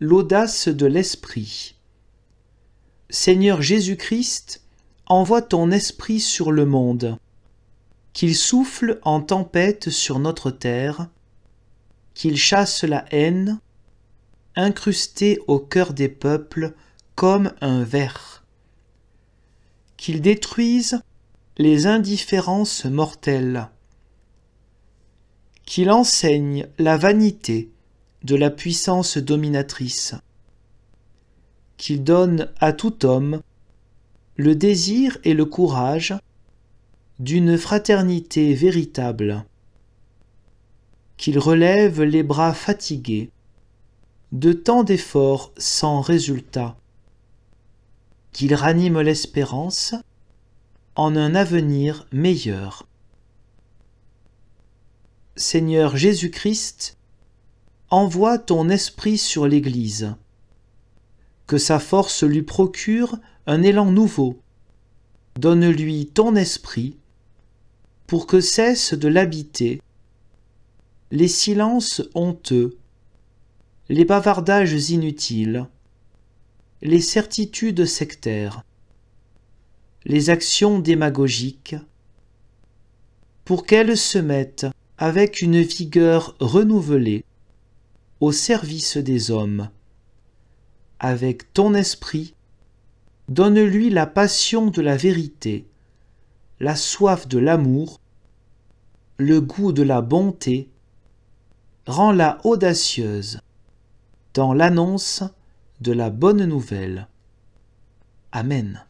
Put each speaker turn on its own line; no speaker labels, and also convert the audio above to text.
L'audace de l'Esprit. Seigneur Jésus-Christ, envoie ton Esprit sur le monde, qu'il souffle en tempête sur notre terre, qu'il chasse la haine, incrustée au cœur des peuples comme un ver, qu'il détruise les indifférences mortelles, qu'il enseigne la vanité, de la puissance dominatrice, qu'il donne à tout homme le désir et le courage d'une fraternité véritable, qu'il relève les bras fatigués de tant d'efforts sans résultat, qu'il ranime l'espérance en un avenir meilleur. Seigneur Jésus-Christ, envoie ton esprit sur l'Église. Que sa force lui procure un élan nouveau. Donne-lui ton esprit pour que cessent de l'habiter les silences honteux, les bavardages inutiles, les certitudes sectaires, les actions démagogiques, pour qu'elles se mettent avec une vigueur renouvelée au service des hommes. Avec ton esprit, donne-lui la passion de la vérité, la soif de l'amour, le goût de la bonté, rends-la audacieuse dans l'annonce de la bonne nouvelle. Amen.